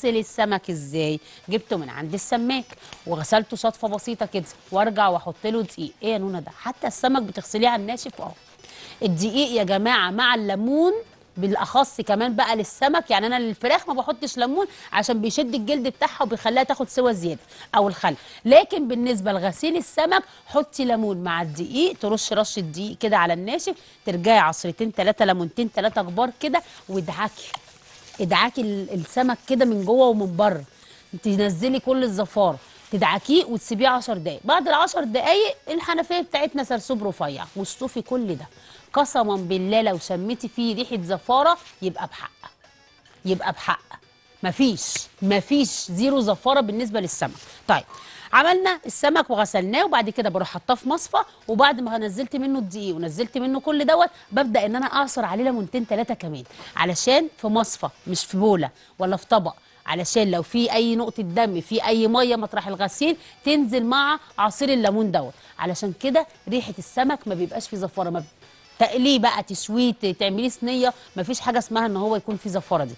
اغسل السمك ازاي جبته من عند السماك وغسلته صدفه بسيطه كده وارجع واحط له دقيق ايه يا نونا ده حتى السمك بتغسليه على الناشف اه الدقيق يا جماعه مع الليمون بالاخص كمان بقى للسمك يعني انا للفراخ ما بحطش ليمون عشان بيشد الجلد بتاعها وبيخليها تاخد سوى زياده او الخل لكن بالنسبه لغسيل السمك حطي ليمون مع الدقيق ترش رش الدقيق كده على الناشف ترجعي عصرتين ثلاثه ليمونتين ثلاثه كبار كده وادعكي ادعاكي السمك كده من جوه ومن بره تنزلي كل الزفار تدعكيه وتسيبيه 10 دقايق بعد ال 10 دقايق الحنفيه بتاعتنا سرسوب رفيع واشطفي كل ده قسما بالله لو شميتي فيه ريحه زفاره يبقى بحق يبقى بحق مفيش مفيش زيرو زفاره بالنسبه للسمك طيب عملنا السمك وغسلناه وبعد كده بروح حطاه في مصفى وبعد ما نزلت منه الدقيق ونزلت منه كل دوت ببدا ان انا اعصر عليه ليمونتين ثلاثه كمان علشان في مصفى مش في بوله ولا في طبق علشان لو في اي نقطه دم في اي ميه مطرح الغسيل تنزل مع عصير الليمون دوت علشان كده ريحه السمك ما بيبقاش فيه زفاره ما تقليه بقى تشويه تعمليه صينيه مفيش حاجه اسمها ان هو يكون فيه زفاره دي